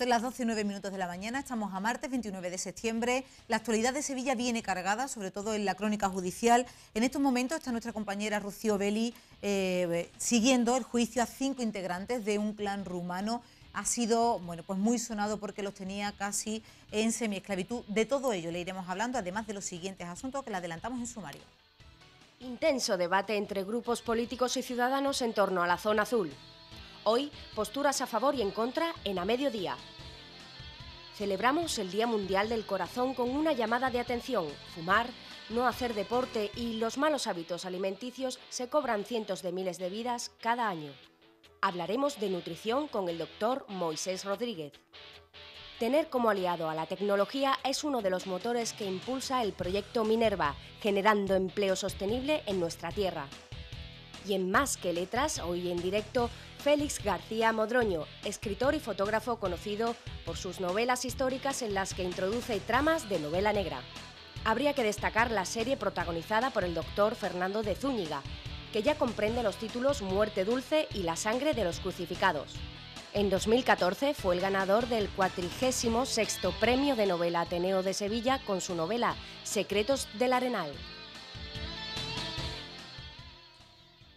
Son las 12 y 9 minutos de la mañana, estamos a martes 29 de septiembre. La actualidad de Sevilla viene cargada, sobre todo en la crónica judicial. En estos momentos está nuestra compañera Rocío Belli eh, siguiendo el juicio a cinco integrantes de un clan rumano ha sido bueno, pues muy sonado porque los tenía casi en semiesclavitud. De todo ello le iremos hablando, además de los siguientes asuntos que le adelantamos en sumario. Intenso debate entre grupos políticos y ciudadanos en torno a la zona azul. Hoy, posturas a favor y en contra en A Mediodía. Celebramos el Día Mundial del Corazón con una llamada de atención. Fumar, no hacer deporte y los malos hábitos alimenticios se cobran cientos de miles de vidas cada año. Hablaremos de nutrición con el doctor Moisés Rodríguez. Tener como aliado a la tecnología es uno de los motores que impulsa el proyecto Minerva, generando empleo sostenible en nuestra tierra. Y en Más que Letras, hoy en directo, Félix García Modroño, escritor y fotógrafo conocido por sus novelas históricas en las que introduce tramas de novela negra. Habría que destacar la serie protagonizada por el doctor Fernando de Zúñiga, que ya comprende los títulos Muerte Dulce y La Sangre de los Crucificados. En 2014 fue el ganador del 46 Premio de Novela Ateneo de Sevilla con su novela Secretos del Arenal.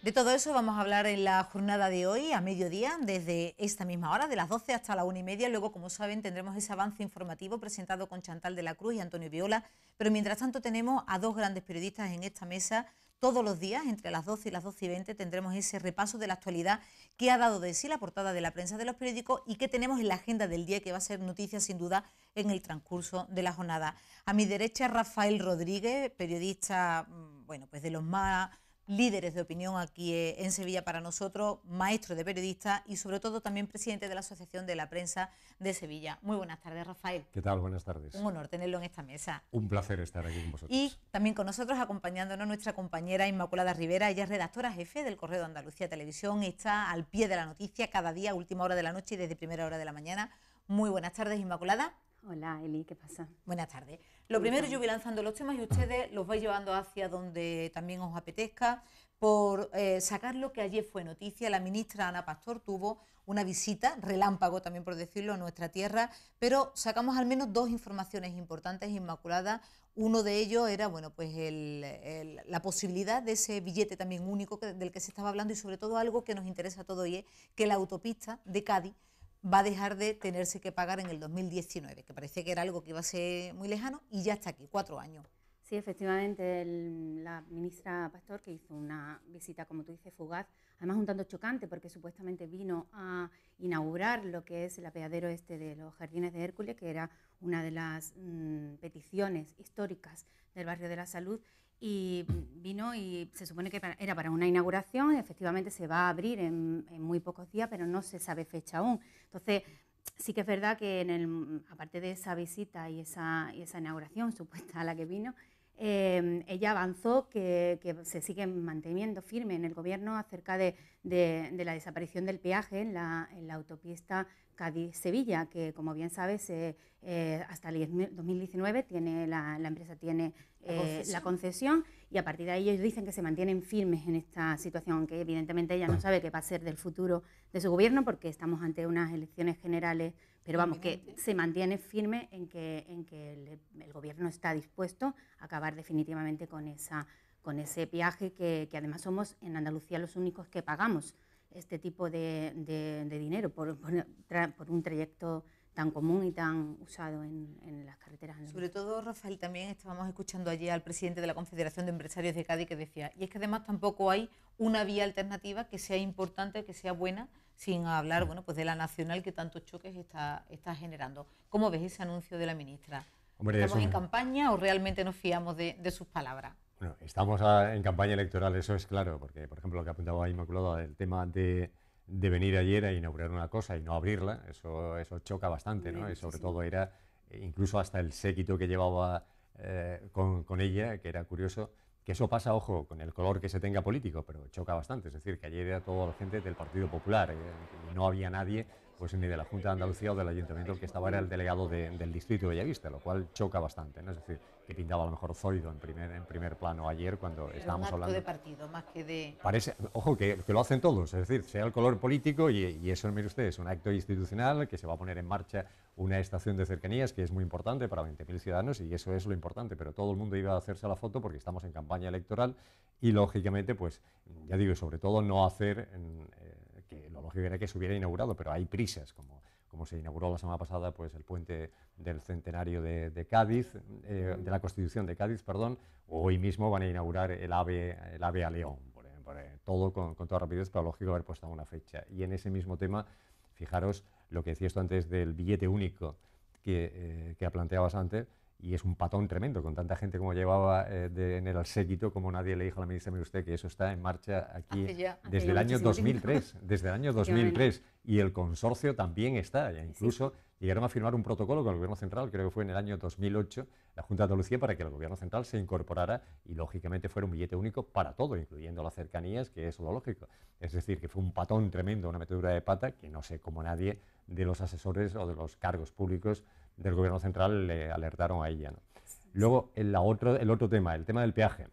De todo eso vamos a hablar en la jornada de hoy, a mediodía, desde esta misma hora, de las 12 hasta la una y media. Luego, como saben, tendremos ese avance informativo presentado con Chantal de la Cruz y Antonio Viola. Pero mientras tanto tenemos a dos grandes periodistas en esta mesa. Todos los días, entre las 12 y las 12 y 20, tendremos ese repaso de la actualidad que ha dado de sí la portada de la prensa de los periódicos y que tenemos en la agenda del día, que va a ser noticia sin duda en el transcurso de la jornada. A mi derecha, Rafael Rodríguez, periodista, mm, bueno, pues de los más líderes de opinión aquí eh, en Sevilla para nosotros, maestro de periodistas y sobre todo también presidente de la Asociación de la Prensa de Sevilla. Muy buenas tardes, Rafael. ¿Qué tal? Buenas tardes. Un honor tenerlo en esta mesa. Un placer estar aquí con vosotros. Y también con nosotros acompañándonos nuestra compañera Inmaculada Rivera, ella es redactora jefe del Correo de Andalucía Televisión, está al pie de la noticia cada día, última hora de la noche y desde primera hora de la mañana. Muy buenas tardes, Inmaculada. Hola Eli, ¿qué pasa? Buenas tardes. Lo primero, yo voy lanzando los temas y ustedes los vais llevando hacia donde también os apetezca por eh, sacar lo que ayer fue noticia. La ministra Ana Pastor tuvo una visita, relámpago también por decirlo, a nuestra tierra, pero sacamos al menos dos informaciones importantes, inmaculadas. Uno de ellos era bueno, pues la posibilidad de ese billete también único del que se estaba hablando y sobre todo algo que nos interesa a todos y es que la autopista de Cádiz va a dejar de tenerse que pagar en el 2019, que parecía que era algo que iba a ser muy lejano y ya está aquí, cuatro años. Sí, efectivamente, la ministra Pastor, que hizo una visita, como tú dices, fugaz, además un tanto chocante, porque supuestamente vino a inaugurar lo que es el apeadero este de los Jardines de Hércules, que era una de las mm, peticiones históricas del barrio de la salud, y vino y se supone que era para una inauguración, y efectivamente se va a abrir en, muy pocos días, pero no se sabe fecha aún. Entonces, sí que es verdad que en el, aparte de esa visita y esa, y esa inauguración supuesta a la que vino, Em, ella avanzó que, se sigue manteniendo firme en el gobierno acerca de, la desaparición del peaje en la, autopista Cádiz-Sevilla, que como bien sabes, eh, eh, hasta el 2019 tiene la, empresa tiene la eh, concesión. la, concesión. y a partir de ahí ellos dicen que se mantienen firmes en esta situación, aunque evidentemente ella no sabe qué va a ser del futuro de su gobierno porque estamos ante unas elecciones generales pero vamos, que se mantiene firme en que, en que el, gobierno está dispuesto a acabar definitivamente con, esa, con ese viaje que, además somos en Andalucía los únicos que pagamos este tipo de, dinero por, un trayecto tan común y tan usado en, las carreteras. Sobre todo, Rafael, también estábamos escuchando ayer al presidente de la Confederación de Empresarios de Cádiz que decía, y es que además tampoco hay una vía alternativa que sea importante, que sea buena, sin hablar bueno, pues de la nacional que tantos choques está, está generando. ¿Cómo ves ese anuncio de la ministra? ¿Estamos en campaña o realmente nos fiamos de, sus palabras? Bueno, estamos ah, en campaña electoral, eso es claro, porque, por ejemplo, lo que apuntaba Inmaculado, el tema de de venir ayer a inaugurar una cosa y no abrirla, eso, eso choca bastante, ¿no? Y sobre todo era, eh, incluso hasta el séquito que llevaba eh, con, ella, que era curioso, que eso pasa, ojo, con el color que se tenga político, pero choca bastante, es decir, que ayer era toda la gente del Partido Popular eh, y no había nadie pues ni de la Junta de Andalucía o del Ayuntamiento, que estaba era el delegado del distrito de Bellavista, lo cual choca bastante, ¿no? Es decir, que pintaba a lo mejor Zoido en primer, en primer plano ayer cuando estábamos un acto hablando... de partido más que de... Parece, ojo, que, lo hacen todos, es decir, sea el color político y, y eso, mire usted, es un acto institucional que se va a poner en marcha una estación de cercanías que es muy importante para 20.000 ciudadanos y eso es lo importante, pero todo el mundo iba a hacerse la foto porque estamos en campaña electoral y lógicamente, pues ya digo, sobre todo no hacer mm, lógico que se hubiera inaugurado, pero hay prisas, como, se inauguró la semana pasada pues, el puente del centenario de, Cádiz, eh, de la Constitución de Cádiz, perdón, hoy mismo van a inaugurar el AVE, el AVE a León, eh, todo con, toda rapidez, pero lógico haber puesto una fecha. Y en ese mismo tema, fijaros lo que decía esto antes del billete único que, eh, que planteabas antes, y es un patón tremendo, con tanta gente como llevaba eh, en el séquito, como nadie le dijo a la ministra, mire usted, que eso está en marcha aquí desde, el año 2003, desde el año 2003, y el consorcio también está, ya incluso llegaron a firmar un protocolo con el Gobierno Central, creo que fue en el año 2008, la Junta de Andalucía, para que el Gobierno Central se incorporara y lógicamente fuera un billete único para todo, incluyendo las cercanías, que es lo lógico. Es decir, que fue un patón tremendo, una metedura de pata, que no sé cómo nadie de los asesores o de los cargos públicos del gobierno central le alertaron a ella. ¿no? Luego, el otro, el otro tema, el tema del peaje.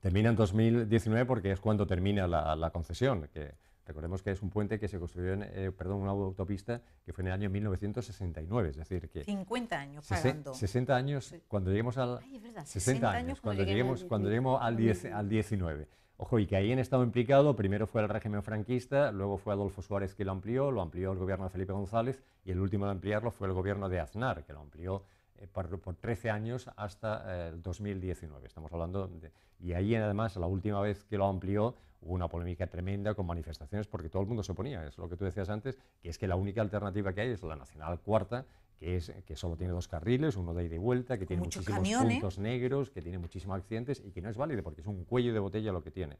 Termina en 2019 porque es cuando termina la, la concesión, que recordemos que es un puente que se construyó en, eh, perdón, una autopista que fue en el año 1969, es decir, que... 50 años pagando. 60 años cuando lleguemos al... 60, años cuando, lleguemos, cuando lleguemos al 19. Ojo, y que ahí han estado implicado, primero fue el régimen franquista, luego fue Adolfo Suárez que lo amplió, lo amplió el gobierno de Felipe González y el último de ampliarlo fue el gobierno de Aznar, que lo amplió eh, por, 13 años hasta eh, el 2019. Estamos hablando de, y ahí además la última vez que lo amplió hubo una polémica tremenda con manifestaciones porque todo el mundo se oponía, es lo que tú decías antes, que es que la única alternativa que hay es la nacional cuarta que, es, que solo tiene dos carriles, uno de ida y vuelta, que tiene muchísimos puntos negros, que tiene muchísimos accidentes y que no es válido porque es un cuello de botella lo que tiene.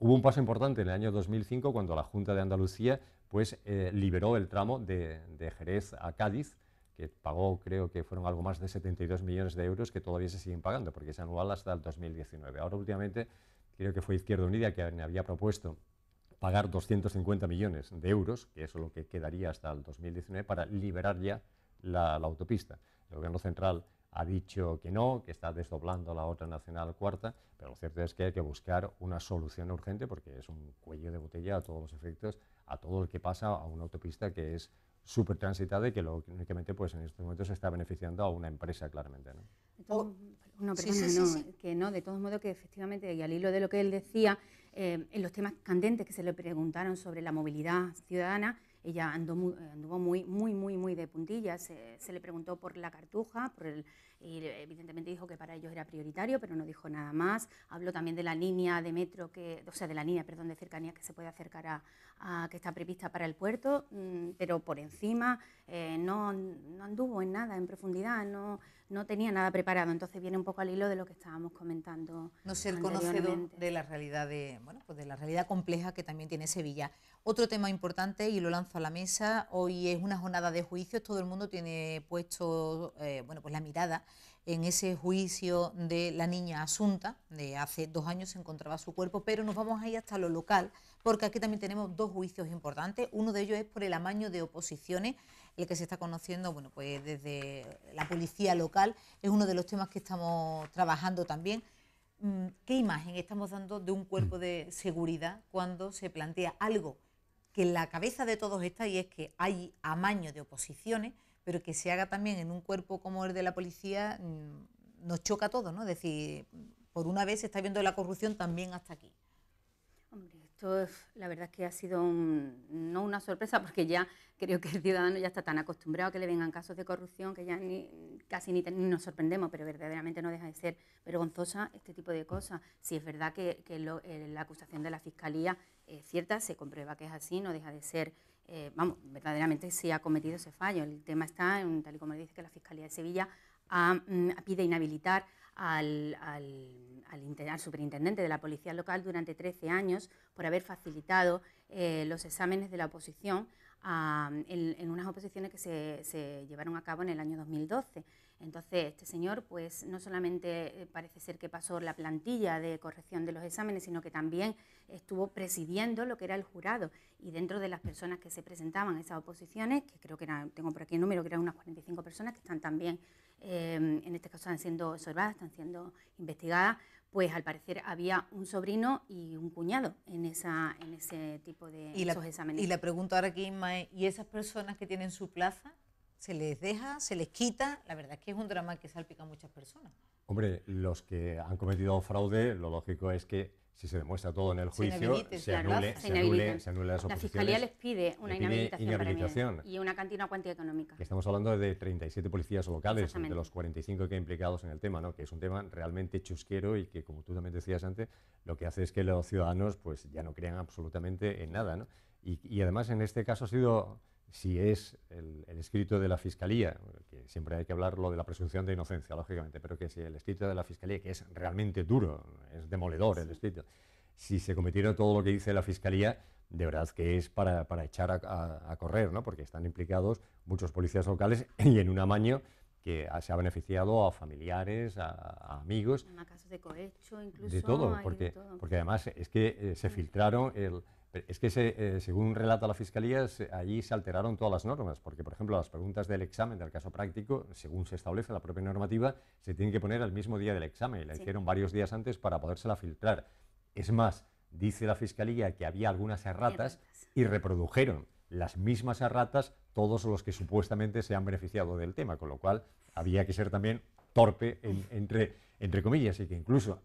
Hubo un paso importante en el año 2005 cuando la Junta de Andalucía pues, eh, liberó el tramo de, de, Jerez a Cádiz, que pagó creo que fueron algo más de 72 millones de euros que todavía se siguen pagando porque es anual hasta el 2019. Ahora últimamente creo que fue Izquierda Unida que había propuesto pagar 250 millones de euros, que eso es lo que quedaría hasta el 2019, para liberar ya la, autopista. El gobierno central ha dicho que no, que está desdoblando la otra nacional cuarta, pero lo cierto es que hay que buscar una solución urgente porque es un cuello de botella a todos los efectos, a todo el que pasa a una autopista que es súper transitada y que únicamente pues, en estos momentos se está beneficiando a una empresa claramente. ¿no? que no, de todos modos que efectivamente, y al hilo de lo que él decía, eh, en los temas candentes que se le preguntaron sobre la movilidad ciudadana, ella eh, anduvo, muy, muy, muy, muy de puntillas. Se, le preguntó por la cartuja, por y evidentemente dijo que para ellos era prioritario, pero no dijo nada más. Habló también de la línea de metro, que, o sea, de la línea, perdón, de cercanías que se puede acercar a que está prevista para el puerto, mm, pero por encima eh, no, anduvo en nada, en profundidad, no, no tenía nada preparado. Entonces viene un poco al hilo de lo que estábamos comentando. No ser conocedor de la realidad de, bueno, pues de la realidad compleja que también tiene Sevilla. Otro tema importante, y lo lanzo a la mesa, hoy es una jornada de juicios, todo el mundo tiene puesto eh, bueno, pues la mirada en ese juicio de la niña Asunta, de hace dos años se encontraba su cuerpo, pero nos vamos a ir hasta lo local, porque aquí también tenemos dos juicios importantes. Uno de ellos es por el amaño de oposiciones el que se está conociendo, bueno, pues desde la policía local, es uno de los temas que estamos trabajando también. Mm, ¿Qué imagen estamos dando de un cuerpo mm. de seguridad cuando se plantea algo que en la cabeza de todos está y es que hay amaño de oposiciones, pero que se haga también en un cuerpo como el de la policía mm, nos choca todo, ¿no? Es decir, por una vez se está viendo la corrupción también hasta aquí. Esto la verdad es que ha sido no una sorpresa porque ya creo que el ciudadano ya está tan acostumbrado a que le vengan casos de corrupción que ya casi ni, nos sorprendemos, pero verdaderamente no deja de ser vergonzosa este tipo de cosas. Si es verdad que, eh, la acusación de la Fiscalía es cierta, se comprueba que es así, no deja de ser, eh, vamos, verdaderamente se ha cometido ese fallo. El tema está, en, tal y como dice que la Fiscalía de Sevilla mm, pide inhabilitar al, al, al, superintendente de la Policía Local durante 13 años por haber facilitado eh, los exámenes de la oposición en, unas oposiciones que se, se llevaron a cabo en el año 2012. Entonces, este señor, pues no solamente eh, parece ser que pasó la plantilla de corrección de los exámenes, sino que también estuvo presidiendo lo que era el jurado. Y dentro de las personas que se presentaban a esas oposiciones, que creo que eran, tengo por aquí el número, que eran unas 45 personas que están también, em, en este caso, están siendo observadas, están siendo investigadas, pues al parecer había un sobrino y un cuñado en, esa, en ese tipo de esos exámenes. Y la pregunta ahora aquí, ¿y esas personas que tienen su plaza? se les deja, se les quita. La verdad es que es un drama que salpica a muchas personas. Hombre, los que han cometido fraude, lo lógico es que si se demuestra todo en el juicio, se, anule, se, La Fiscalía les pide una inhabilitación, y una cantidad cuantía económica. Estamos hablando de 37 policías locales, de los 45 que hay implicados en el tema, ¿no? que es un tema realmente chusquero y que, como tú también decías antes, lo que hace es que los ciudadanos pues, ya no crean absolutamente en nada. y además, en este caso ha sido si es el, escrito de la Fiscalía, que siempre hay que lo de la presunción de inocencia, lógicamente, pero que si el escrito de la Fiscalía, que es realmente duro, es demoledor el escrito, si se cometieron todo lo que dice la Fiscalía, de verdad que es para, echar a, correr, ¿no? porque están implicados muchos policías locales y en un amaño que se ha beneficiado a familiares, a, amigos. de cohecho, incluso. De todo, porque, porque además es que eh, se filtraron el es que, eh, según relata la Fiscalía, allí se alteraron todas las normas, porque, por ejemplo, las preguntas del examen del caso práctico, según se establece la propia normativa, se tienen que poner al mismo día del examen, y la hicieron varios días antes para podérsela filtrar. Es más, dice la Fiscalía que había algunas erratas y reprodujeron las mismas erratas todos los que supuestamente se han beneficiado del tema, con lo cual había que ser también torpe entre comillas, y que incluso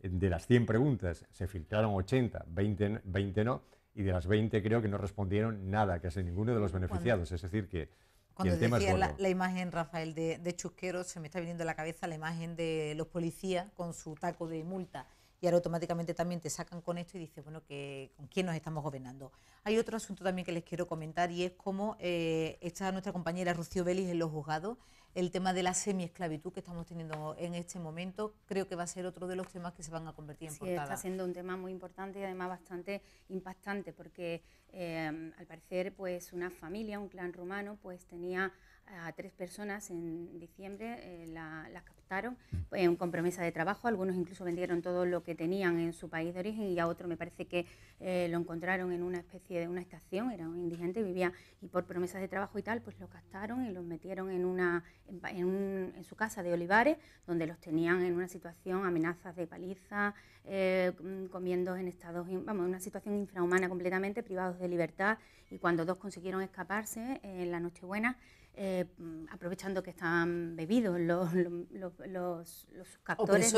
eh, de las 100 preguntas se filtraron 80, 20, 20 no, y de las 20 creo que no respondieron nada, casi ninguno de los beneficiados. Es decir, que, cuando el tema decía la, imagen, Rafael, de, de, Chusquero, se me está viniendo a la cabeza la imagen de los policías con su taco de multa. Y ahora automáticamente también te sacan con esto y dices, bueno, que, ¿con quién nos estamos gobernando? Hay otro asunto también que les quiero comentar y es cómo eh, está nuestra compañera Rocío Vélez en los juzgados el tema de la semiesclavitud que estamos teniendo en este momento, creo que va a ser otro de los temas que se van a convertir en sí, está siendo un tema muy importante y además bastante impactante, porque eh, al parecer pues una familia, un clan romano, pues tenía a tres personas en diciembre, eh, las captaron pues con promesa de trabajo, algunos incluso vendieron todo lo que tenían en su país de origen y a otro me parece que eh, lo encontraron en una especie de una estación, era un indigente, vivía y por promesas de trabajo y tal, pues lo captaron y los metieron en una, en, su casa de Olivares, donde los tenían en una situación, amenazas de paliza, eh, mm, comiendo en estados, vamos, una situación infrahumana completamente, privados de libertad, y cuando dos consiguieron escaparse eh, en la Nochebuena, eh, mm, aprovechando que estaban bebidos los, los, los, los captores,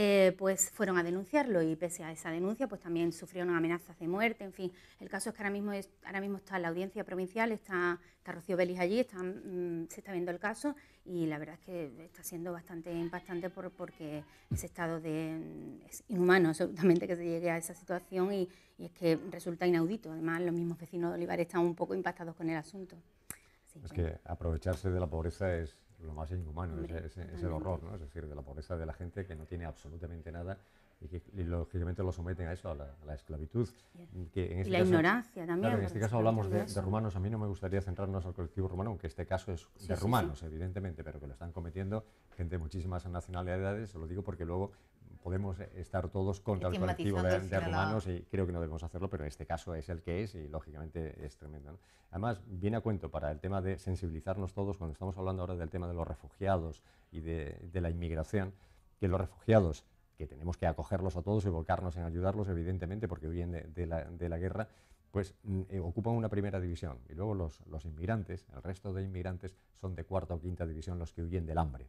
eh, pues fueron a denunciarlo y pese a esa denuncia pues también sufrieron amenazas de muerte, en fin. El caso es que ahora mismo, es, ahora mismo está la audiencia provincial, está, está Rocío Belis allí, mm, se está viendo el caso y la verdad es que está siendo bastante impactante por, porque ese estado de, mm, es inhumano absolutamente que se llegue a esa situación y, es que resulta inaudito. Además los mismos vecinos de Olivares están un poco impactados con el asunto. es que aprovecharse de la pobreza es lo más inhumano, es, el horror, ¿no? es decir, de la pobreza de la gente que no tiene absolutamente nada y que lógicamente lo someten a eso, a la, esclavitud. Que en este y la ignorancia también. en este caso hablamos de, rumanos, a mí no me gustaría centrarnos al colectivo rumano, aunque este caso es de rumanos, evidentemente, pero que lo están cometiendo gente de muchísimas nacionalidades, lo digo porque luego podemos estar todos contra el colectivo de, de rumanos y creo que no debemos hacerlo, pero en este caso es el que es y lógicamente es tremendo. Además, viene a cuento para el tema de sensibilizarnos todos cuando estamos hablando ahora del tema de los refugiados y de, la inmigración, que los refugiados que tenemos que acogerlos a todos y volcarnos en ayudarlos, evidentemente, porque huyen de, la, guerra, pues mm, eh, ocupan una primera división. Y luego los inmigrantes, el resto de inmigrantes, son de cuarta o quinta división los que huyen del hambre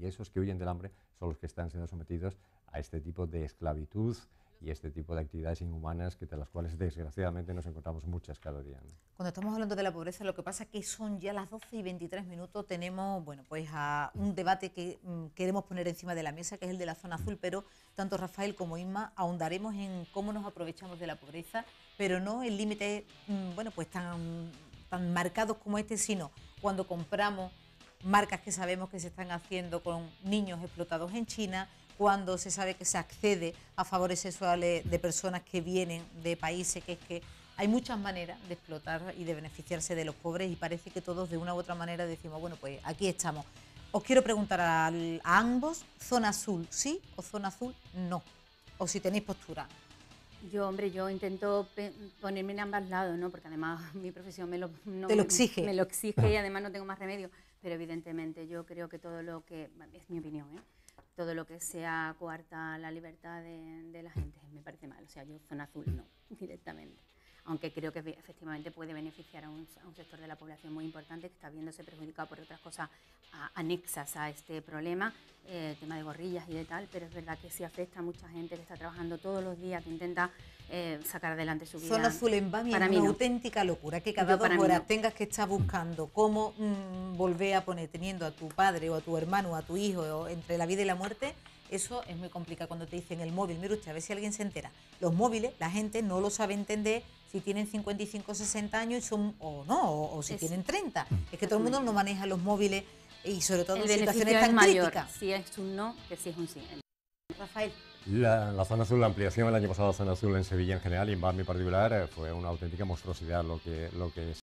y esos que huyen del hambre son los que están siendo sometidos a este tipo de esclavitud y este tipo de actividades inhumanas que de las cuales desgraciadamente nos encontramos muchas cada día. Cuando estamos hablando de la pobreza, lo que pasa es que son ya las 12 y 23 minutos, tenemos bueno, pues a un debate que mm, queremos poner encima de la mesa, que es el de la zona azul, pero tanto Rafael como Inma ahondaremos en cómo nos aprovechamos de la pobreza, pero no el límite mm, bueno, pues tan, tan marcados como este, sino cuando compramos marcas que sabemos que se están haciendo con niños explotados en China, cuando se sabe que se accede a favores sexuales de personas que vienen de países que es que hay muchas maneras de explotar y de beneficiarse de los pobres y parece que todos de una u otra manera decimos, bueno, pues aquí estamos. Os quiero preguntar a, ambos, zona azul sí o zona azul no, o si tenéis postura. Yo, hombre, yo intento ponerme en ambos lados, ¿no? Porque además mi profesión me lo, exige. me lo exige y además no tengo más remedio pero evidentemente yo creo que todo lo que, es mi opinión, ¿eh? todo lo que sea coarta la libertad de, de la gente me parece mal. O sea, yo zona azul no, directamente aunque creo que efectivamente puede beneficiar a un, sector de la población muy importante que está viéndose perjudicado por otras cosas anexas a este problema, eh, el tema de gorrillas y de tal, pero es verdad que sí afecta a mucha gente que está trabajando todos los días, que intenta eh, sacar adelante su vida. en para es una auténtica locura, que cada dos horas tengas que estar buscando cómo mm, volver a poner, teniendo a tu padre o a tu hermano o a tu hijo entre la vida y la muerte, eso es muy complicado cuando te dicen el móvil, mira usted, a ver si alguien se entera. Los móviles, la gente no lo sabe entender si tienen 55 60 años son, o no, o, si tienen 30. Mm. Es que todo el mundo no maneja los móviles y sobre todo en situaciones tan mayor, críticas. Si es un no, que si es un sí. Rafael. La, zona azul, la ampliación el año pasado la zona azul en Sevilla en general y en Barmi en particular eh, fue una auténtica monstruosidad lo que, lo que es.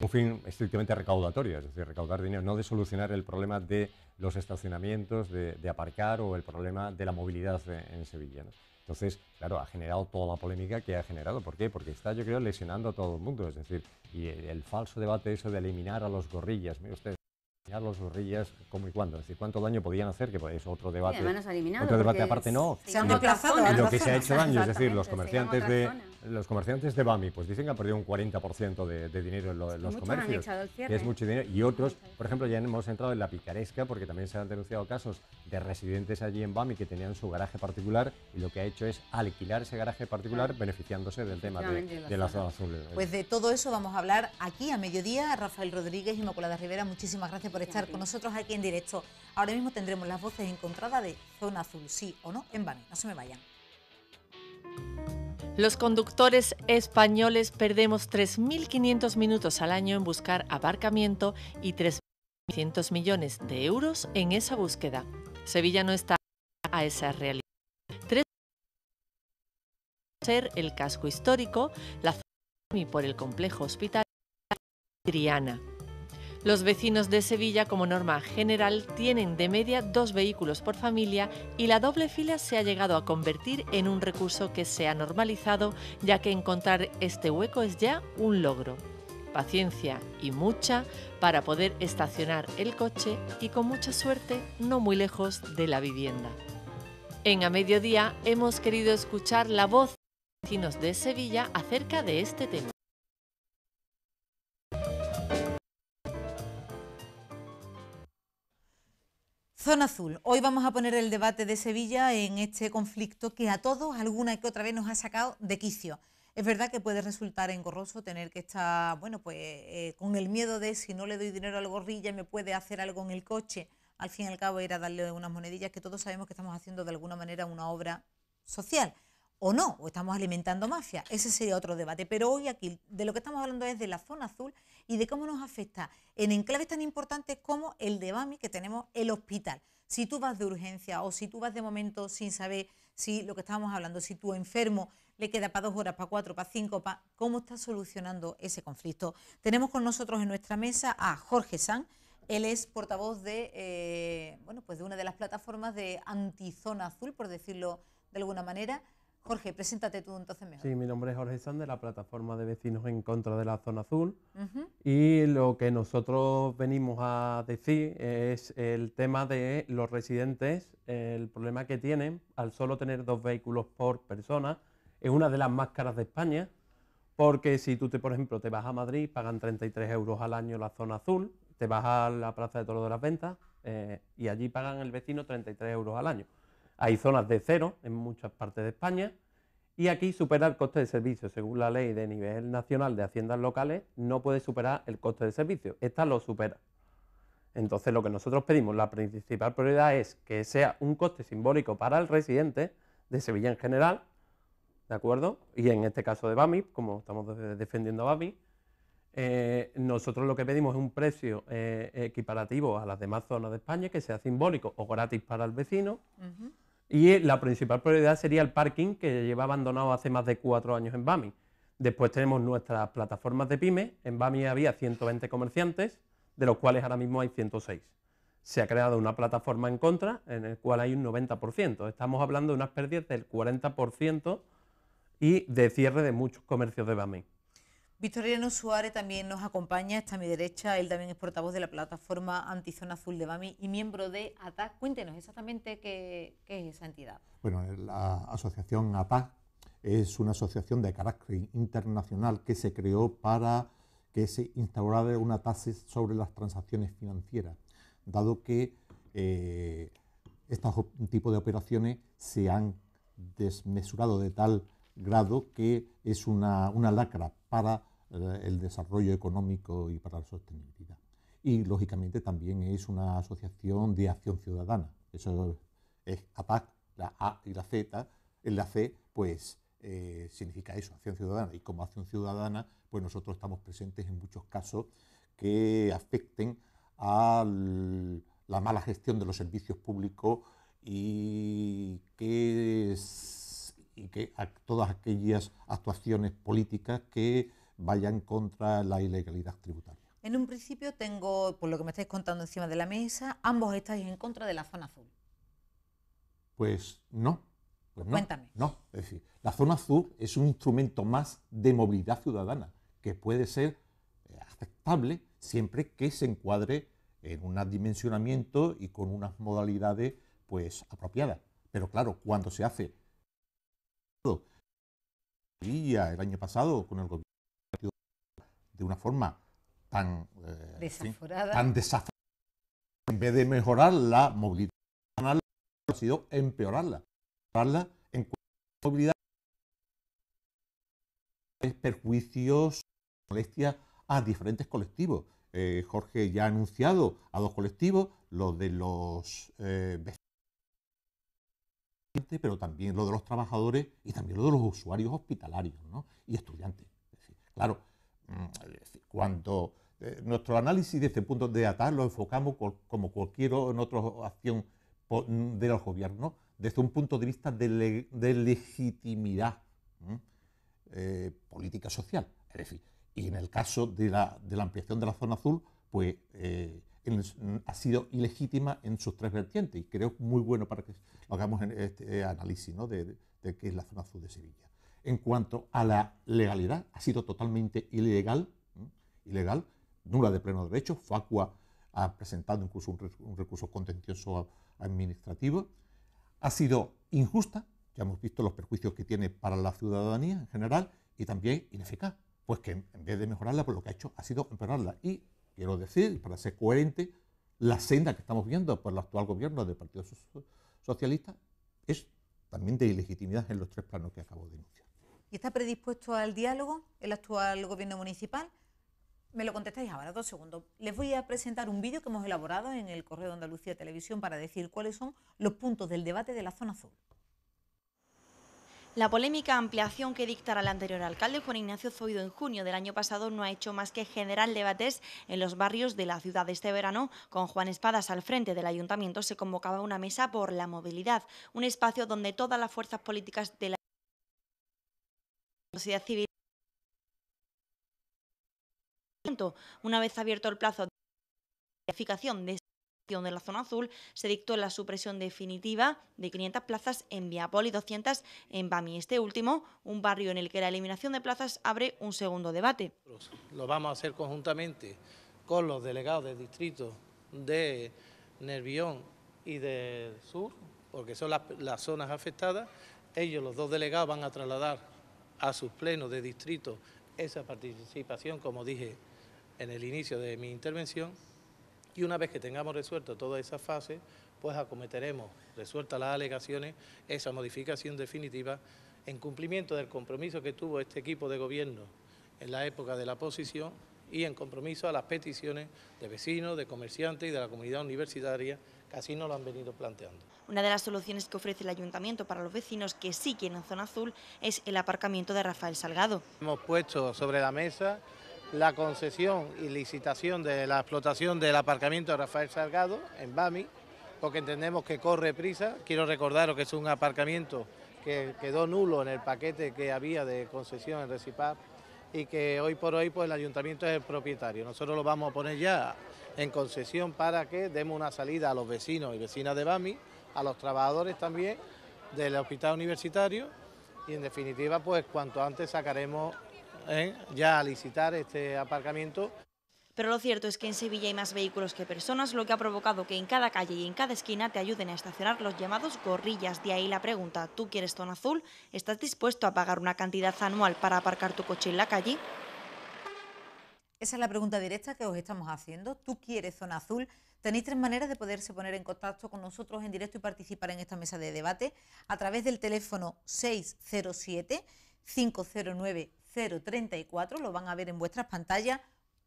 Un fin estrictamente recaudatorio, es decir, recaudar dinero, no de solucionar el problema de los estacionamientos, de, aparcar o el problema de la movilidad eh, en, Sevilla. Entonces, claro, ha generado toda la polémica que ha generado. ¿Por qué? Porque está, yo creo, lesionando a todo el mundo. Es decir, y el falso debate eso de eliminar a los gorrillas, mire usted, eliminar a los gorrillas, ¿cómo y cuándo? Es decir, ¿cuánto daño podían hacer? Que es otro debate. otro debate aparte no. Se han Lo, que se ha hecho daño, es decir, los comerciantes de los comerciantes de Bami, pues dicen que han perdido un 40% de, dinero en, los comercios. Han echado el es mucho dinero. Y otros, por ejemplo, ya hemos entrado en la picaresca porque también se han denunciado casos de residentes allí en Bami que tenían su garaje particular y lo que ha hecho es alquilar ese garaje particular beneficiándose del tema de, la zona azul. Pues de todo eso vamos a hablar aquí a mediodía. Rafael Rodríguez, y Inmaculada Rivera, muchísimas gracias por estar con nosotros aquí en directo. Ahora mismo tendremos las voces encontradas de Zona Azul, sí o no, en Bami. No se me vayan. Los conductores españoles perdemos 3.500 minutos al año en buscar abarcamiento y 3.500 millones de euros en esa búsqueda. Sevilla no está a esa realidad. Tres ser el casco histórico, la zona y por el complejo hospital Triana. Los vecinos de Sevilla, como norma general, tienen de media dos vehículos por familia y la doble fila se ha llegado a convertir en un recurso que se ha normalizado, ya que encontrar este hueco es ya un logro. Paciencia y mucha para poder estacionar el coche y con mucha suerte no muy lejos de la vivienda. En A Mediodía hemos querido escuchar la voz de los vecinos de Sevilla acerca de este tema. Zona Azul. Hoy vamos a poner el debate de Sevilla en este conflicto que a todos alguna que otra vez nos ha sacado de quicio. Es verdad que puede resultar engorroso tener que estar, bueno, pues eh, con el miedo de si no le doy dinero al gorrilla me puede hacer algo en el coche. Al fin y al cabo era darle unas monedillas que todos sabemos que estamos haciendo de alguna manera una obra social. O no, o estamos alimentando mafia. Ese sería otro debate. Pero hoy aquí de lo que estamos hablando es de la zona azul y de cómo nos afecta en enclaves tan importantes como el de BAMI que tenemos el hospital. Si tú vas de urgencia o si tú vas de momento sin saber si lo que estábamos hablando, si tu enfermo le queda para dos horas, para cuatro, para cinco, cómo estás solucionando ese conflicto. Tenemos con nosotros en nuestra mesa a Jorge San. Él es portavoz de, eh, bueno, pues de una de las plataformas de Antizona Azul, por decirlo de alguna manera. Jorge, preséntate tú entonces mejor. Sí, mi nombre es Jorge San de la plataforma de vecinos en contra de la zona azul y lo que nosotros venimos a decir es el tema de los residentes, el problema que tienen al solo tener dos vehículos por persona, es una de las más caras de España, porque si tú, te, por ejemplo, te vas a Madrid, pagan 33 euros al año la zona azul, te vas a la Plaza de Toro de las Ventas eh, y allí pagan el vecino 33 euros al año. Hay zonas de cero en muchas partes de España y aquí supera el coste de servicio. Según la ley de nivel nacional de haciendas locales, no puede superar el coste de servicio. Esta lo supera. Entonces lo que nosotros pedimos, la principal prioridad es que sea un coste simbólico para el residente de Sevilla en general, ¿de acuerdo? Y en este caso de Bami como estamos defendiendo a Bami eh, nosotros lo que pedimos es un precio eh, equiparativo a las demás zonas de España, que sea simbólico o gratis para el vecino. Y la principal prioridad sería el parking que lleva abandonado hace más de cuatro años en BAMI. Después tenemos nuestras plataformas de PYME. En BAMI había 120 comerciantes, de los cuales ahora mismo hay 106. Se ha creado una plataforma en contra en el cual hay un 90%. Estamos hablando de unas pérdidas del 40% y de cierre de muchos comercios de BAMI. Victoriano Suárez también nos acompaña, está a mi derecha, él también es portavoz de la plataforma Antizona Azul de BAMI y miembro de ATAC. Cuéntenos exactamente qué, es esa entidad. Bueno, la asociación ATAC es una asociación de carácter internacional que se creó para que se instaurara una tasa sobre las transacciones financieras, dado que este estos tipos de operaciones se han desmesurado de tal grado que es una, una lacra para eh, el desarrollo económico y para la sostenibilidad. Y lógicamente también es una asociación de acción ciudadana. Eso es APAC, la A y la Z. En la C, pues eh, significa eso, acción ciudadana. Y como acción ciudadana, pues nosotros estamos presentes en muchos casos que afecten a la mala gestión de los servicios públicos y que y que a todas aquellas actuaciones políticas que vayan contra la ilegalidad tributaria. En un principio tengo, por lo que me estáis contando encima de la mesa, ambos estáis en contra de la zona azul. Pues no. Pues Cuéntame. No, es decir, la zona azul es un instrumento más de movilidad ciudadana que puede ser eh, aceptable siempre que se encuadre en un dimensionamiento y con unas modalidades pues apropiadas. Pero claro, cuando se hace el año pasado con el gobierno de una forma tan eh, desaforada. tan en vez de mejorar la movilidad, ha sido empeorarla. Empeorarla en cuanto a movilidad, perjuicios, molestias a diferentes colectivos. Eh, Jorge ya ha anunciado a dos colectivos, los de los eh, pero también lo de los trabajadores y también lo de los usuarios hospitalarios y estudiantes. claro, mm, cuando eh, nuestro análisis de este punto de atar lo enfocamos como cualquier otra acción mm, del Gobierno, desde un punto de vista de, legitimidad eh, política social. Es decir, y en el caso de la, ampliación de la zona azul, pues eh, ha sido ilegítima en sus tres vertientes. Y creo muy bueno para que hagamos en este eh, análisis ¿no? de, qué es la zona azul de Sevilla. En cuanto a la legalidad, ha sido totalmente ilegal, ilegal, nula de pleno derecho. Facua ha presentado incluso un, recurso contencioso administrativo. Ha sido injusta, ya hemos visto los perjuicios que tiene para la ciudadanía en general y también ineficaz, pues que en vez de mejorarla, pues lo que ha hecho ha sido empeorarla. Y Quiero decir, para ser coherente, la senda que estamos viendo por el actual gobierno del Partido Socialista es también de ilegitimidad en los tres planos que acabo de denunciar. ¿Y está predispuesto al diálogo el actual gobierno municipal? Me lo contestáis ahora, dos segundos. Les voy a presentar un vídeo que hemos elaborado en el Correo de Andalucía Televisión para decir cuáles son los puntos del debate de la zona azul. La polémica ampliación que dictara el anterior alcalde Juan Ignacio Zoido en junio del año pasado no ha hecho más que generar debates en los barrios de la ciudad. Este verano, con Juan Espadas al frente del ayuntamiento, se convocaba una mesa por la movilidad, un espacio donde todas las fuerzas políticas de la sociedad civil. Una vez abierto el plazo de de de la zona azul, se dictó la supresión definitiva de 500 plazas en Viapol y 200 en Bami. Este último, un barrio en el que la eliminación de plazas abre un segundo debate. Lo vamos a hacer conjuntamente con los delegados de distrito de Nervión y del Sur, porque son las zonas afectadas. Ellos, los dos delegados, van a trasladar a sus plenos de distrito esa participación, como dije en el inicio de mi intervención, y una vez que tengamos resuelto toda esa fase, pues acometeremos, resueltas las alegaciones, esa modificación definitiva en cumplimiento del compromiso que tuvo este equipo de gobierno en la época de la oposición y en compromiso a las peticiones de vecinos, de comerciantes y de la comunidad universitaria que así nos lo han venido planteando. Una de las soluciones que ofrece el Ayuntamiento para los vecinos que sí quieren zona azul es el aparcamiento de Rafael Salgado. Hemos puesto sobre la mesa la concesión y licitación de la explotación del aparcamiento de Rafael Salgado en Bami, porque entendemos que corre prisa. Quiero recordaros que es un aparcamiento que quedó nulo en el paquete que había de concesión en Recipar y que hoy por hoy pues, el ayuntamiento es el propietario. Nosotros lo vamos a poner ya en concesión para que demos una salida a los vecinos y vecinas de Bami, a los trabajadores también del hospital universitario y en definitiva pues cuanto antes sacaremos ya a licitar este aparcamiento. Pero lo cierto es que en Sevilla hay más vehículos que personas, lo que ha provocado que en cada calle y en cada esquina te ayuden a estacionar los llamados gorrillas. De ahí la pregunta, ¿tú quieres zona azul? ¿Estás dispuesto a pagar una cantidad anual para aparcar tu coche en la calle? Esa es la pregunta directa que os estamos haciendo. ¿Tú quieres zona azul? Tenéis tres maneras de poderse poner en contacto con nosotros en directo y participar en esta mesa de debate a través del teléfono 607 509 034, lo van a ver en vuestras pantallas,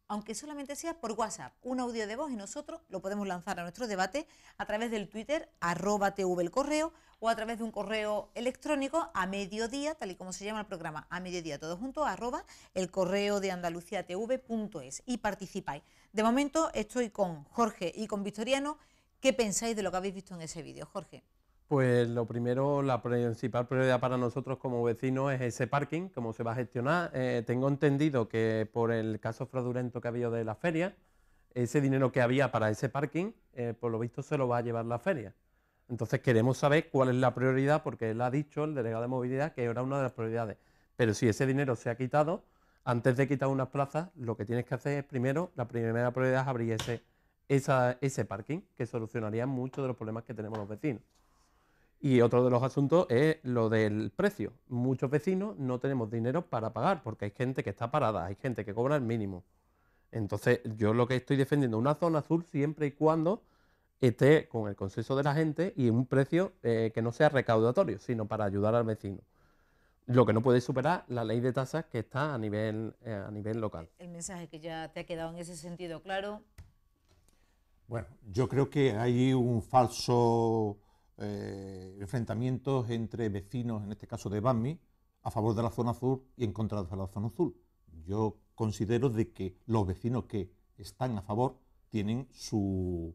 aunque solamente sea por WhatsApp, un audio de voz y nosotros lo podemos lanzar a nuestro debate a través del Twitter, arroba TV el correo, o a través de un correo electrónico a mediodía, tal y como se llama el programa, a mediodía todo juntos, arroba el correo de Andalucía tv.es y participáis. De momento estoy con Jorge y con Victoriano. ¿Qué pensáis de lo que habéis visto en ese vídeo, Jorge? Pues lo primero, la principal prioridad para nosotros como vecinos es ese parking, cómo se va a gestionar. Eh, tengo entendido que por el caso fraudulento que ha habido de la feria, ese dinero que había para ese parking, eh, por lo visto se lo va a llevar la feria. Entonces queremos saber cuál es la prioridad, porque él ha dicho, el delegado de movilidad, que era una de las prioridades. Pero si ese dinero se ha quitado, antes de quitar unas plazas, lo que tienes que hacer es primero, la primera prioridad es abrir ese, ese parking, que solucionaría muchos de los problemas que tenemos los vecinos. Y otro de los asuntos es lo del precio. Muchos vecinos no tenemos dinero para pagar porque hay gente que está parada, hay gente que cobra el mínimo. Entonces, yo lo que estoy defendiendo es una zona azul siempre y cuando esté con el consenso de la gente y un precio eh, que no sea recaudatorio, sino para ayudar al vecino. Lo que no puede superar la ley de tasas que está a nivel, eh, a nivel local. El mensaje que ya te ha quedado en ese sentido claro. Bueno, yo creo que hay un falso eh, enfrentamientos entre vecinos, en este caso de Bami, a favor de la zona azul y en contra de la zona azul. Yo considero de que los vecinos que están a favor tienen eh,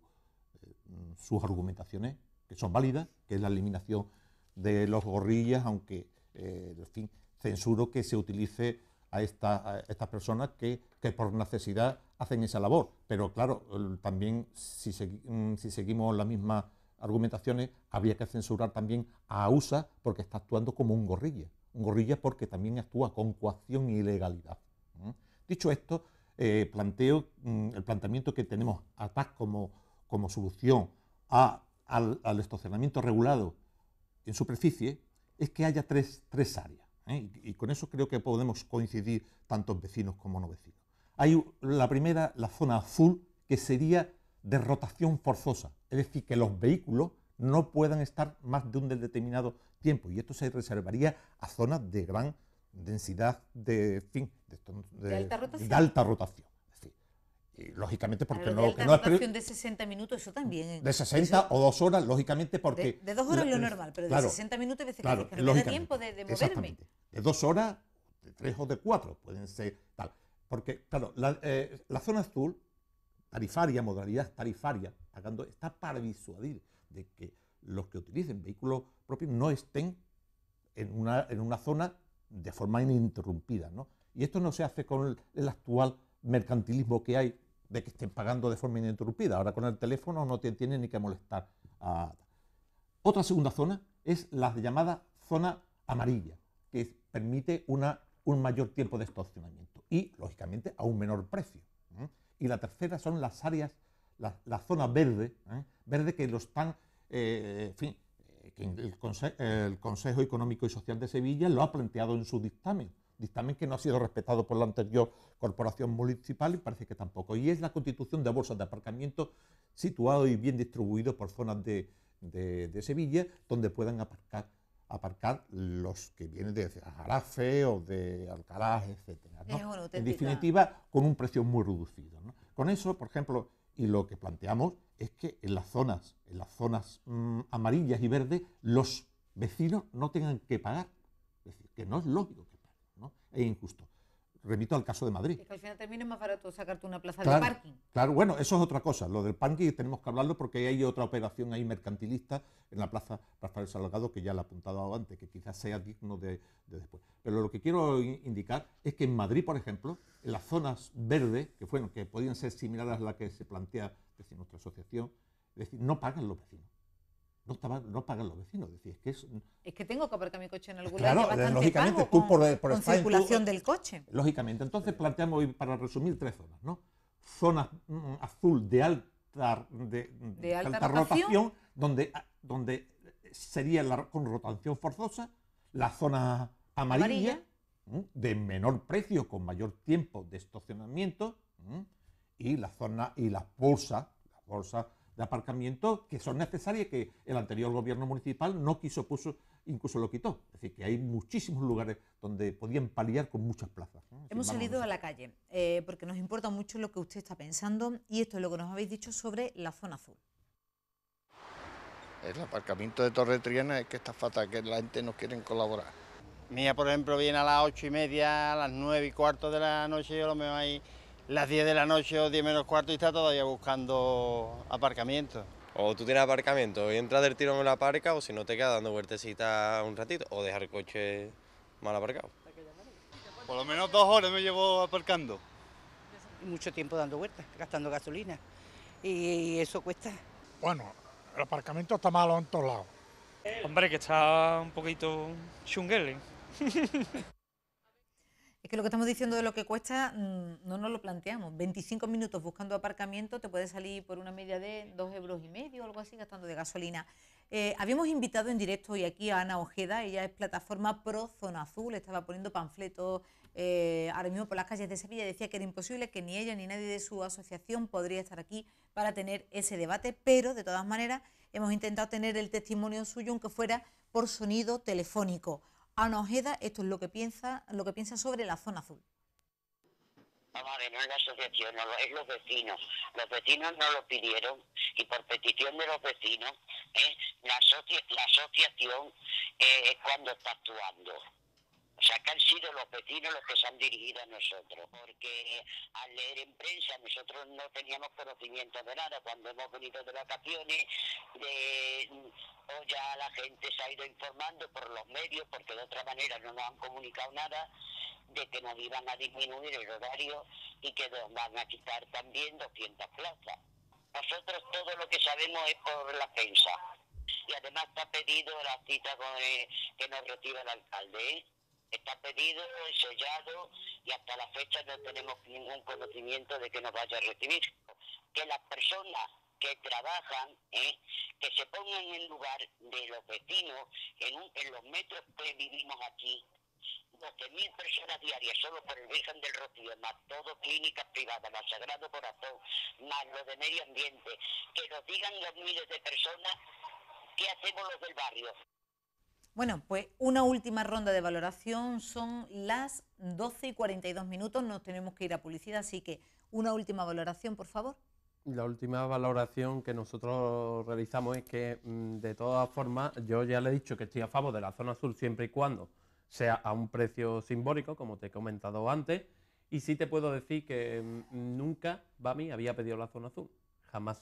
sus argumentaciones que son válidas, que es la eliminación de los gorrillas, aunque, eh, en fin, censuro que se utilice a, esta, estas personas que, por necesidad hacen esa labor. Pero claro, también mm, si seguimos la misma argumentaciones habría que censurar también a USA porque está actuando como un gorrilla. Un gorrilla porque también actúa con coacción y ilegalidad. Dicho esto, eh, planteo mm, el planteamiento que tenemos a como, como solución al, estacionamiento regulado en superficie es que haya tres, tres áreas. ¿eh? Y, con eso creo que podemos coincidir tanto vecinos como no vecinos. Hay la primera, la zona azul, que sería de rotación forzosa es decir, que los vehículos no puedan estar más de un determinado tiempo. Y esto se reservaría a zonas de gran densidad de, de, alta rotación. lógicamente porque no... De alta rotación de 60 minutos, ¿eh? eso también. De 60 o 2 horas, lógicamente porque... De, 2 horas es lo normal, pero de 60 minutos es veces claro, que no me tiempo de, moverme. De 2 horas, de 3 o de 4, pueden ser tal. Porque, claro, la eh, zona azul tarifaria, modalidad tarifaria, pagando, está para disuadir de que los que utilicen vehículos propios no estén en una, zona de forma ininterrumpida. ¿no? Y esto no se hace con el, actual mercantilismo que hay de que estén pagando de forma ininterrumpida. Ahora con el teléfono no te tienen ni que molestar. Otra segunda zona es la llamada zona amarilla, que permite una, un mayor tiempo de estacionamiento y, lógicamente, a un menor precio y la tercera son las áreas, la, zona verde, ¿eh? verde que los están, eh, fin, eh, que el, Consejo Económico y Social de Sevilla lo ha planteado en su dictamen, dictamen que no ha sido respetado por la anterior corporación municipal y parece que tampoco, y es la constitución de bolsas de aparcamiento situado y bien distribuido por zonas de Sevilla donde puedan aparcar aparcar los que vienen de Jarafe o de Alcalá, etc. En definitiva, con un precio muy reducido. Con eso, por ejemplo, y lo que planteamos es que en las zonas, en las zonas mm, amarillas y verdes, los vecinos no tengan que pagar. Es decir, que no es lógico que paguen, ¿no? es injusto remito al caso de Madrid. Es que al final también más barato sacarte una plaza de parking. Claro, bueno, eso es otra cosa. Lo del parking tenemos que hablarlo porque hay otra operación ahí mercantilista en la plaza Rafael Salgado que ya la he apuntado antes, que quizás sea digno de, después. Pero lo que quiero indicar es que en Madrid, por ejemplo, en las zonas verdes, que, fueron, que podían ser similares a las que se plantea decir, nuestra asociación, decir, no pagan los vecinos no, pagan los vecinos. Es es que es, es que tengo que aparcar mi coche en algún lugar lógicamente, tú por, por circulación del coche. Lógicamente. Entonces planteamos, para resumir, tres zonas. ¿no? Zona mm, azul de alta, de, mm, alta, rotación, donde, ah, donde sería con rotación forzosa, la zona amarilla, de menor precio, con mayor tiempo de estacionamiento, y la zona y las bolsas de aparcamiento que son necesarias que el anterior gobierno municipal no quiso, puso, incluso lo quitó. Es decir, que hay muchísimos lugares donde podían paliar con muchas plazas. Hemos salido a la calle eh, porque nos importa mucho lo que usted está pensando y esto es lo que nos habéis dicho sobre la zona azul. El aparcamiento de Torre Triana es que está fatal, que la gente no quiere colaborar. Mía, por ejemplo, viene a las ocho y media, a las nueve y cuarto de la noche, yo lo veo ahí las 10 de la noche o 10 menos cuarto y está todavía buscando aparcamiento. O tú tienes aparcamiento y entras del tirón en la parca o si no te quedas dando vueltecita un ratito o dejar el coche mal aparcado. Por lo menos dos horas me llevo aparcando. Mucho tiempo dando vueltas, gastando gasolina y eso cuesta. Bueno, el aparcamiento está malo en todos lados. Hombre, que está un poquito chunguele. Es que lo que estamos diciendo de lo que cuesta mm, no nos lo planteamos. 25 minutos buscando aparcamiento te puede salir por una media de 2 euros y medio o algo así gastando de gasolina. Eh, habíamos invitado en directo hoy aquí a Ana Ojeda, ella es plataforma pro Zona Azul, estaba poniendo panfletos eh, ahora mismo por las calles de Sevilla, decía que era imposible que ni ella ni nadie de su asociación podría estar aquí para tener ese debate, pero de todas maneras hemos intentado tener el testimonio suyo, aunque fuera por sonido telefónico. Ana Ojeda, esto es lo que piensa, lo que piensa sobre la zona azul. Vamos a no es la asociación, es los vecinos. Los vecinos no lo pidieron y por petición de los vecinos, ¿eh? la, asociación eh, es cuando está actuando. O sea, que han sido los vecinos los que se han dirigido a nosotros, porque al leer en prensa nosotros no teníamos conocimiento de nada. Cuando hemos venido de vacaciones, o ya la gente se ha ido informando por los medios, porque de otra manera no nos han comunicado nada, de que nos iban a disminuir el horario y que nos van a quitar también 200 plazas. Nosotros todo lo que sabemos es por la prensa. Y además está pedido la cita eh, que nos reciba el alcalde. ¿eh? Está pedido y sellado y hasta la fecha no tenemos ningún conocimiento de que nos vaya a recibir. Que las personas que trabajan, ¿eh? que se pongan en lugar de los vecinos, en, los metros que vivimos aquí, mil personas diarias solo por el Virgen del Rocío, más todo clínica privadas, más Sagrado Corazón, más lo de medio ambiente, que nos digan los miles de personas qué hacemos los del barrio. Bueno, pues una última ronda de valoración. Son las 12 y 42 minutos. Nos tenemos que ir a publicidad, así que una última valoración, por favor. La última valoración que nosotros realizamos es que, mm, de todas formas, yo ya le he dicho que estoy a favor de la zona azul siempre y cuando sea a un precio simbólico, como te he comentado antes. Y sí te puedo decir que mm, nunca Bami había pedido la zona azul, jamás.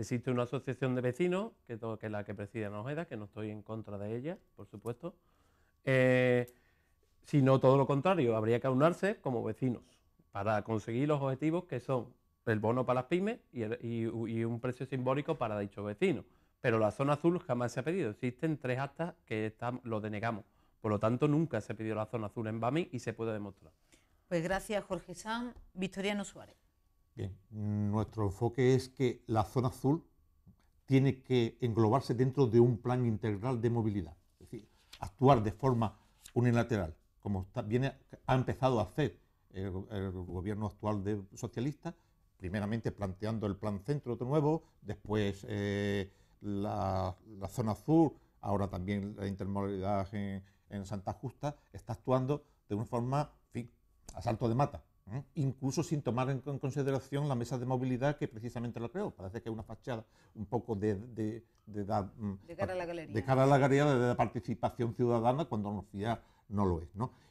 Existe una asociación de vecinos, que, es la que preside la Ojeda, que no estoy en contra de ella, por supuesto. Eh, sino todo lo contrario, habría que aunarse como vecinos para conseguir los objetivos que son el bono para las pymes y, un precio simbólico para dicho vecinos. Pero la zona azul jamás se ha pedido. Existen tres actas que lo denegamos. Por lo tanto, nunca se pidió la zona azul en BAMI y se puede demostrar. Pues gracias, Jorge San. Victoriano Suárez nuestro enfoque es que la zona azul tiene que englobarse dentro de un plan integral de movilidad, es decir, actuar de forma unilateral, como ha empezado a hacer el, gobierno actual de socialistas, primeramente planteando el plan centro de nuevo, después eh, la, zona azul, ahora también la intermodalidad en, Santa Justa, está actuando de una forma, en fin, asalto de mata, ¿eh? incluso sin tomar en, consideración la mesa de movilidad que precisamente lo creo, Parece que es una fachada un poco de, de, mm, cara a la galería, de, la participación ciudadana, cuando en realidad no lo es.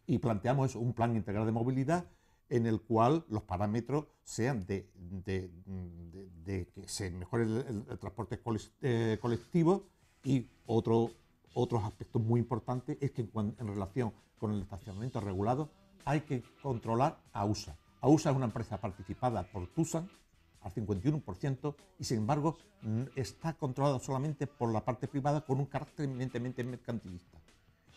Y planteamos un plan integral de movilidad en el cual los parámetros sean de, que se mejore el, transporte eh, colectivo y otro, otros aspectos muy importante es que en relación con el estacionamiento regulado hay que controlar a USA. USA es una empresa participada por tusa al 51% y sin embargo mm, está controlada solamente por la parte privada con un carácter eminentemente mercantilista.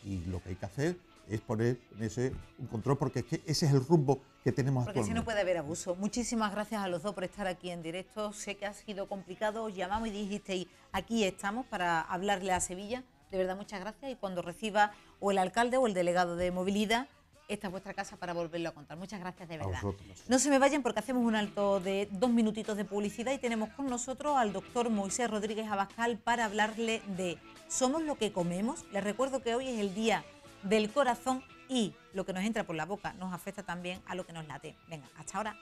Y lo que hay que hacer es poner ese un control porque ese es el rumbo que tenemos porque actualmente. Porque si no puede haber abuso. Muchísimas gracias a los dos por estar aquí en directo. Sé que ha sido complicado, os llamamos y dijisteis, aquí estamos para hablarle a Sevilla. De verdad, muchas gracias y cuando reciba o el alcalde o el delegado de movilidad esta es vuestra casa para volverlo a contar. Muchas gracias de verdad. No se me vayan porque hacemos un alto de dos minutitos de publicidad y tenemos con nosotros al doctor Moisés Rodríguez Abascal para hablarle de Somos lo que comemos. Les recuerdo que hoy es el día del corazón y lo que nos entra por la boca nos afecta también a lo que nos late. Venga, hasta ahora.